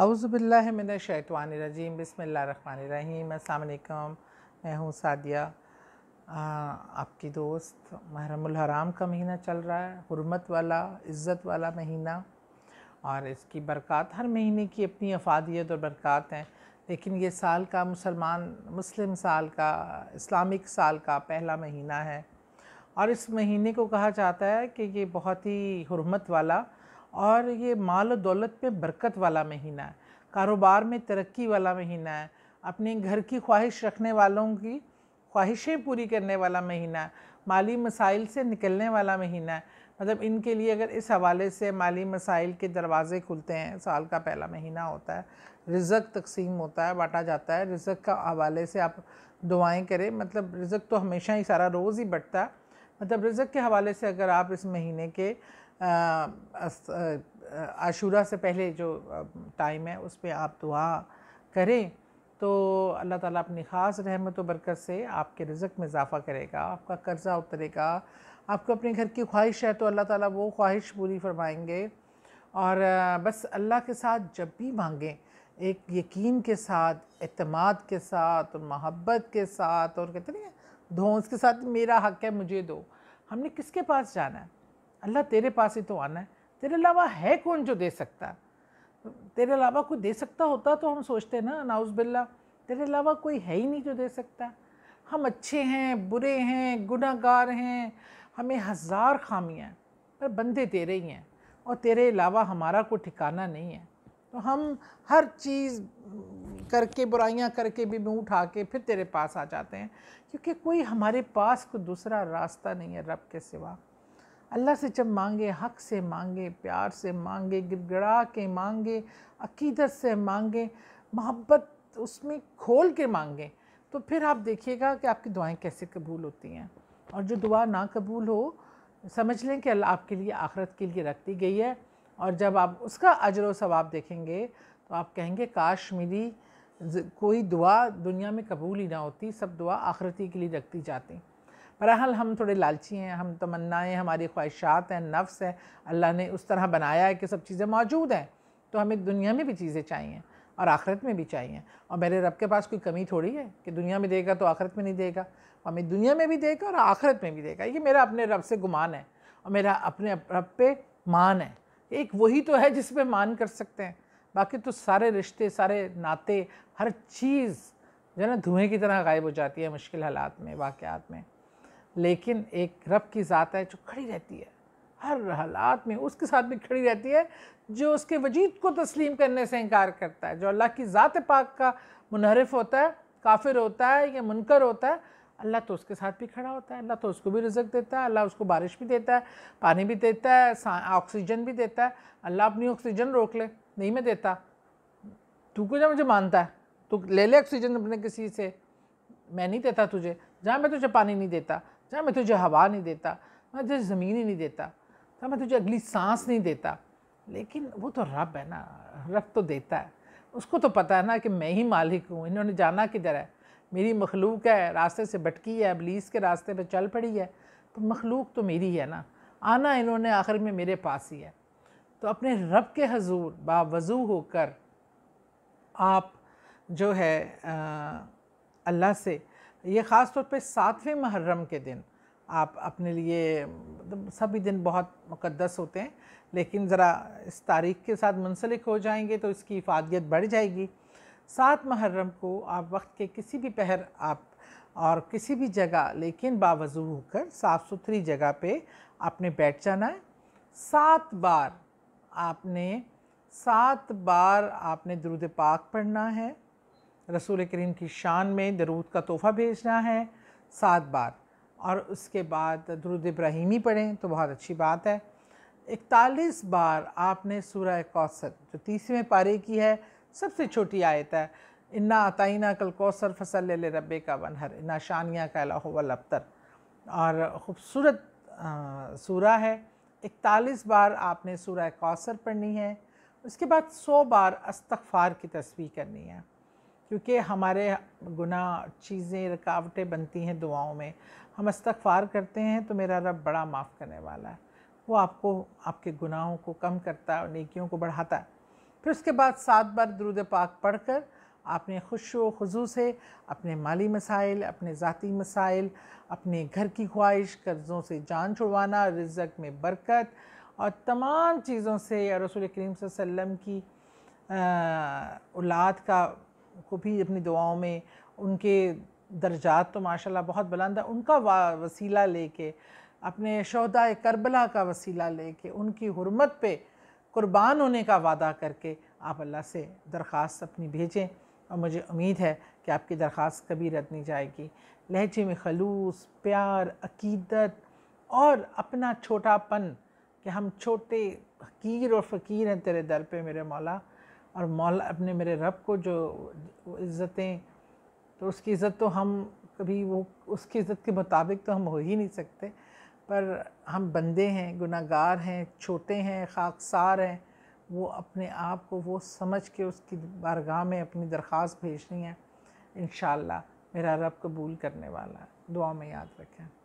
अउज़बिल्लिमिनशैतवानरजीम बसमीम अल्लाम मैं हूँ सादिया आ, आपकी दोस्त महरमुल हराम का महीना चल रहा है हरमत वाला इज़्ज़त वाला महीना और इसकी बरक़ात हर महीने की अपनी अफादियत और बरक़ात हैं लेकिन ये साल का मुसलमान मुस्लिम साल का इस्लामिक साल का पहला महीना है और इस महीने को कहा जाता है कि ये बहुत ही हरमत वाला और ये माल और दौलत पे बरकत वाला महीना है कारोबार में तरक्की वाला महीना है अपने घर की ख्वाहिश रखने वालों की ख्वाहिशें पूरी करने वाला महीना है माली मसाइल से निकलने वाला महीना है मतलब इनके लिए अगर इस हवाले से माली मसाइल के दरवाज़े खुलते हैं साल का पहला महीना होता है रिज़क तकसीम होता है बांटा जाता है रिज़क का हवाले से आप दुआएं करें मतलब रिज़क तो हमेशा ही सारा रोज़ ही बटता है मतलब रिज़क के हवाले से अगर आप इस महीने के आशूरा से पहले जो टाइम है उस पर आप दुआ करें तो अल्लाह ताला अपनी ख़ास रहमत व बरकत से आपके रिजक में इजाफ़ा करेगा आपका कर्ज़ा उतरेगा आपको अपने घर की ख्वाहिश है तो अल्लाह ताला वो ख्वाहिश पूरी फरमाएंगे और बस अल्लाह के साथ जब भी मांगें एक यकीन के साथ अतमाद के साथ और मोहब्बत के साथ और कहते नहीं धोस के साथ मेरा हक है मुझे दो हमने किसके पास जाना है अल्लाह तेरे पास ही तो आना है तेरे अलावा है कौन जो दे सकता तेरे अलावा कोई दे सकता होता तो हम सोचते ना नाउज़ बिल्ला तेरे अलावा कोई है ही नहीं जो दे सकता हम अच्छे हैं बुरे हैं गुनागार हैं हमें हज़ार खामियाँ पर बंदे तेरे ही हैं और तेरे अलावा हमारा कोई ठिकाना नहीं है तो हम हर चीज़ करके बुराइयाँ करके भी मुँह उठा के फिर तेरे पास आ जाते हैं क्योंकि कोई हमारे पास कोई दूसरा रास्ता नहीं है रब के सिवा अल्लाह से जब मांगे हक से मांगे प्यार से मांगे गिड़गड़ा के मांगे अकीदत से मांगे मोहब्बत उसमें खोल के मांगे तो फिर आप देखिएगा कि आपकी दुआएं कैसे कबूल होती हैं और जो दुआ ना कबूल हो समझ लें कि अल्लाह आपके लिए आखरत के लिए रख दी गई है और जब आप उसका अजर व सवाब देखेंगे तो आप कहेंगे काश मेरी कोई दुआ दुनिया में कबूल ही ना होती सब दुआ आखरती के लिए रख दी जाती बहरहाल हम थोड़े लालची हैं हम तमन्नाएँ हमारी ख्वाहिशात हैं नफ्स है अल्लाह ने उस तरह बनाया है कि सब चीज़ें मौजूद हैं तो हमें दुनिया में भी चीज़ें चाहिए और आखिरत में भी चाहिए और मेरे रब के पास कोई कमी थोड़ी है कि दुनिया में देगा तो आखिरत में नहीं देगा हमें दुनिया में भी देगा और आखिरत में भी देगा ये मेरा अपने रब से गुमान है और मेरा अपने रब पे मान है एक वही तो है जिस पर मान कर सकते हैं बाकी तो सारे रिश्ते सारे नाते हर चीज़ जो है ना धुएँ की तरह गायब हो जाती है मुश्किल हालात में वाक़ात में लेकिन एक रब की ज़ात है जो खड़ी रहती है हर हालात में उसके साथ भी खड़ी रहती है जो उसके वजीद को तस्लीम करने से इनकार करता है जो अल्लाह की ज़ात पाक का मुनहरफ होता है काफिर होता है या मुनकर होता है अल्लाह तो उसके साथ भी खड़ा होता है अल्लाह तो उसको भी रिजक देता है अल्लाह उसको बारिश भी देता है पानी भी देता है ऑक्सीजन भी देता है अल्लाह अपनी ऑक्सीजन रोक ले नहीं मैं देता तू को मुझे मानता है तू ले ले ऑक्सीजन अपने किसी से मैं नहीं देता तुझे जहाँ मैं तुझे पानी नहीं देता जहाँ अच्छा, मैं तुझे हवा नहीं देता मैं तुझे ज़मीन ही नहीं देता जहाँ अच्छा, मैं तुझे अगली सांस नहीं देता लेकिन वो तो रब है ना रब तो देता है उसको तो पता है ना कि मैं ही मालिक हूँ इन्होंने जाना किधर है मेरी मखलूक है रास्ते से भटकी है अबलीस के रास्ते पर चल पड़ी है तो मखलूक तो मेरी है ना आना इन्होंने आखिर में मेरे पास ही है तो अपने रब के हजूर बावजू होकर आप जो है अल्लाह से ये ख़ास तौर पे सातवें महर्रम के दिन आप अपने लिए मतलब सभी दिन बहुत मुकद्दस होते हैं लेकिन ज़रा इस तारीख के साथ मुंसलिक हो जाएंगे तो इसकी इफादियत बढ़ जाएगी सात महर्रम को आप वक्त के किसी भी पहर आप और किसी भी जगह लेकिन बावजू होकर साफ़ सुथरी जगह पे आपने बैठ जाना है सात बार आपने सात बार आपने द्रुद पाक पढ़ना है रसूल करीम की शान में दरूद का तोहफ़ा भेजना है सात बार और उसके बाद दरुद इब्राहिमी पढ़ें तो बहुत अच्छी बात है इकतालीस बार आपने सूरह कौसर जो तीसवें पारे की है सबसे छोटी आयत है इन्ना अताइना कल कौसर फसल रब का वनहर इन्ना शानिया का अबतर और ख़ूबसूरत सूरा है इकतालीस बार आपने सूरह कौसर पढ़नी है उसके बाद सौ बार अस्तफ़ार की तस्वीर करनी है क्योंकि हमारे गुना चीज़ें रुकावटें बनती हैं दुआओं में हम इस्तफ़ार करते हैं तो मेरा रब बड़ा माफ़ करने वाला है वो आपको आपके गुनाहों को कम करता है और नेकियों को बढ़ाता है फिर उसके बाद सात बार दरुद पाक पढ़कर आपने खुश व खजू से अपने माली मसाइल अपने ज़ाती मसाइल अपने घर की ख्वाहिश कर्ज़ों से जान छुड़वाना रिजक में बरकत और तमाम चीज़ों से रसूल करीम वसम की औलाद का को भी अपनी दुआओं में उनके दर्जात तो माशाल्लाह बहुत बुलंद है उनका वसीला लेके अपने शहदा करबला का वसीला लेके उनकी हरमत पे कुर्बान होने का वादा करके आप अल्लाह से दरख्वास्त अपनी भेजें और मुझे उम्मीद है कि आपकी दरख्वास्त कभी रद्द नहीं जाएगी लहजे में खलूस प्यार अकीदत और अपना छोटापन कि हम छोटे हकीर और फ़कीर हैं तेरे दर पे मेरे मौला और मौला अपने मेरे रब को जो इज़्ज़तें तो उसकी इज़्ज़त तो हम कभी वो उसकी इज़्ज़त के मुताबिक तो हम हो ही नहीं सकते पर हम बंदे हैं गुनागार हैं छोटे हैं खाकसार हैं वो अपने आप को वो समझ के उसकी बारगाह में अपनी दरख्वास्त भेजनी है इन मेरा रब कबूल करने वाला दुआ में याद रखें